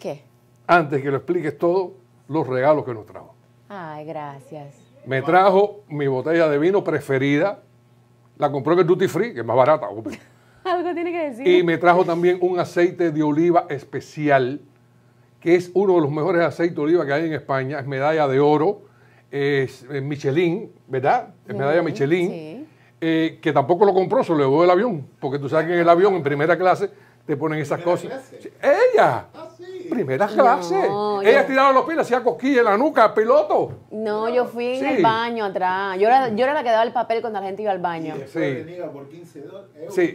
¿Qué? Antes que lo expliques todo, los regalos que nos trajo. Ay, gracias. Me trajo mi botella de vino preferida. La compró en Duty Free, que es más barata. Algo tiene que decir. Y me trajo también un aceite de oliva especial, que es uno de los mejores aceites de oliva que hay en España. Es medalla de oro. Es Michelin, ¿verdad? Es medalla Michelin. Sí. Eh, que tampoco lo compró, se lo llevó del avión. Porque tú sabes que en el avión, en primera clase, te ponen esas cosas. ¡Ella! Ah, Primera clase. Ella yo... tiraba los pies, hacía cosquillas en la nuca piloto. No, yo fui en el baño atrás. Yo era, yo era la que daba el papel cuando la gente iba al baño. Sí,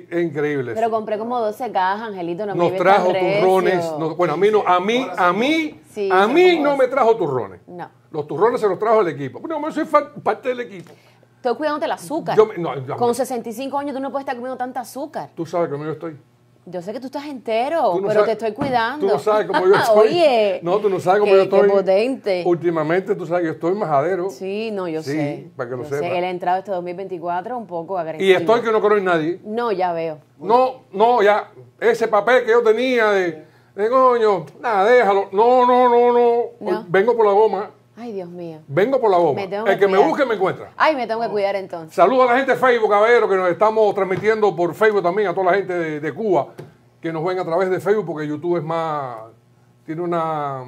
eh, increíble. Pero compré como 12 cajas, Angelito. No Nos trajo turrones. bueno, a mí no, a mí, a mí, a mí no me trajo turrones. No. Los turrones se los trajo el equipo. Bueno, yo soy parte del equipo estoy cuidándote el azúcar. Con 65 años tú no puedes estar comiendo tanta azúcar. Tú sabes que yo estoy. Yo sé que tú estás entero, pero te estoy cuidando. Tú no sabes cómo yo estoy. Oye. No, tú no sabes cómo yo estoy. Qué potente. Últimamente, tú sabes que yo estoy majadero. Sí, no, yo sí, sé. Para que lo sepas. Él ha entrado este 2024 un poco agresivo. Y estoy que no creo nadie. No, ya veo. No, no, ya. Ese papel que yo tenía de, de coño, nada, déjalo. no, no, no. no. Vengo por la goma. Ay, Dios mío. Vengo por la bomba. El que, me busque me encuentra. Ay, me tengo que cuidar entonces. Saludo a la gente de Facebook, caballero, que nos estamos transmitiendo por Facebook también, a toda la gente de, Cuba, que nos ven a través de Facebook, porque YouTube es más. Tiene una.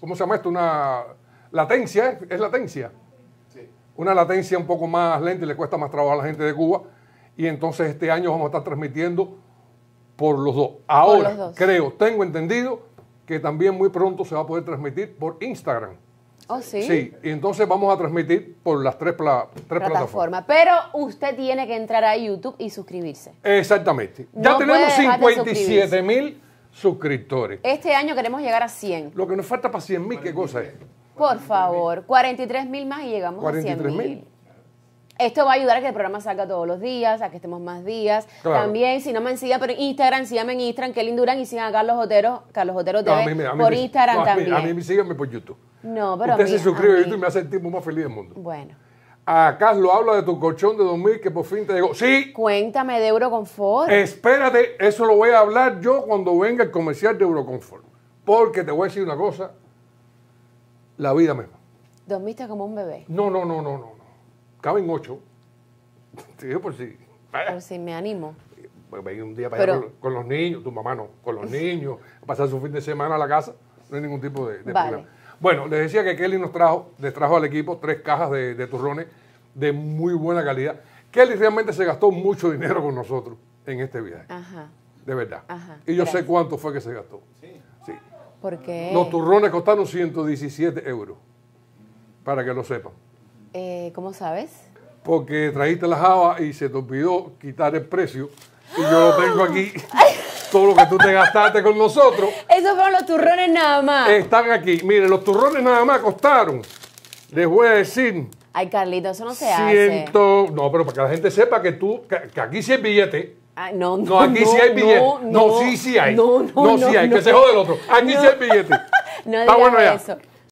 ¿Cómo se llama esto? Una latencia, ¿eh? es latencia. Sí. Una latencia un poco más lenta y le cuesta más trabajo a la gente de Cuba. Y entonces este año vamos a estar transmitiendo por los dos. Ahora, creo, tengo entendido que también muy pronto se va a poder transmitir por Instagram. Oh, sí. y entonces vamos a transmitir por las tres, plataformas. Pero usted tiene que entrar a YouTube y suscribirse. Exactamente. Ya tenemos 57 mil suscriptores. Este año queremos llegar a 100. Lo que nos falta para 100 mil, ¿qué cosa es? Por favor, 43 mil más y llegamos a 100 mil. Esto va a ayudar a que el programa salga todos los días, a que estemos más días. También, si no me sigan por Instagram, síganme en Instagram, Kelly Durán, y sigan a Carlos Otero, Carlos Otero TV, por Instagram también. A mí síganme por YouTube. No, pero. Usted mí, se suscribe a, y me hace el tipo más feliz del mundo. Bueno. Acá lo habla de tu colchón de dormir que por fin te llegó. Sí. Cuéntame de Euroconfort. Espérate, eso lo voy a hablar yo cuando venga el comercial de Euroconfort. Porque te voy a decir una cosa, la vida misma. ¿Dormiste como un bebé? No, no, no, no, no. Caben ocho. Te digo por si. Por si me animo. ir pues un día para con, los niños, tu mamá no, con los niños, pasar su fin de semana a la casa, no hay ningún tipo de, problema. Bueno, les decía que Kelly nos trajo, les trajo al equipo tres cajas de, turrones de muy buena calidad. Kelly realmente se gastó mucho dinero con nosotros en este viaje. Ajá. De verdad. Ajá, y yo sé cuánto fue que se gastó. Sí. sí. ¿Por Los turrones costaron 117 euros. Para que lo sepan. Eh, ¿Cómo sabes? Porque trajiste la java y se te olvidó quitar el precio. Y yo lo tengo aquí. todo lo que tú te gastaste con nosotros. Esos fueron los turrones nada más. Están aquí. Miren, los turrones nada más costaron. Les voy a decir. Ay, Carlito, eso no se hace. hace. No, pero para que la gente sepa que tú, que, aquí sí hay billete. Ay, no, no, no, aquí sí hay billete. No, no, sí, sí hay. No, no, no. sí hay, que se jode el otro. Aquí sí hay billete. no Está bueno ya. eso.